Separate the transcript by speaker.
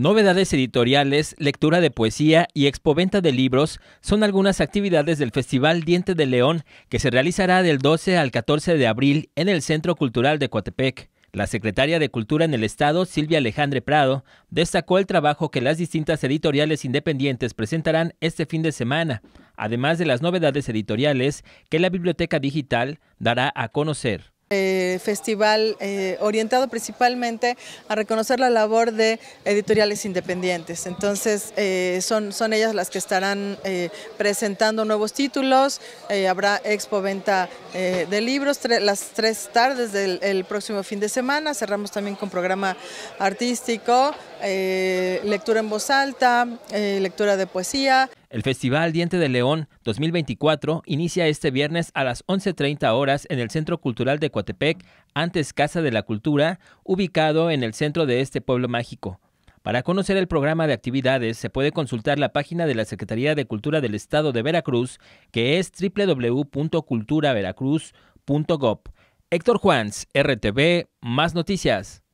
Speaker 1: Novedades editoriales, lectura de poesía y expoventa de libros son algunas actividades del Festival Diente de León que se realizará del 12 al 14 de abril en el Centro Cultural de Coatepec. La secretaria de Cultura en el Estado, Silvia Alejandre Prado, destacó el trabajo que las distintas editoriales independientes presentarán este fin de semana, además de las novedades editoriales que la Biblioteca Digital dará a conocer.
Speaker 2: Eh, festival eh, orientado principalmente a reconocer la labor de editoriales independientes. Entonces, eh, son, son ellas las que estarán presentando nuevos títulos. habrá expo venta de libros las tres tardes del próximo fin de semana. Cerramos también con programa artístico, lectura en voz alta, lectura de poesía.
Speaker 1: El Festival Diente de León 2024 inicia este viernes a las 11.30 horas en el Centro Cultural de antes Casa de la Cultura, ubicado en el centro de este pueblo mágico. Para conocer el programa de actividades se puede consultar la página de la Secretaría de Cultura del Estado de Veracruz, que es www.culturaveracruz.gov. Héctor Juans, RTV, más noticias.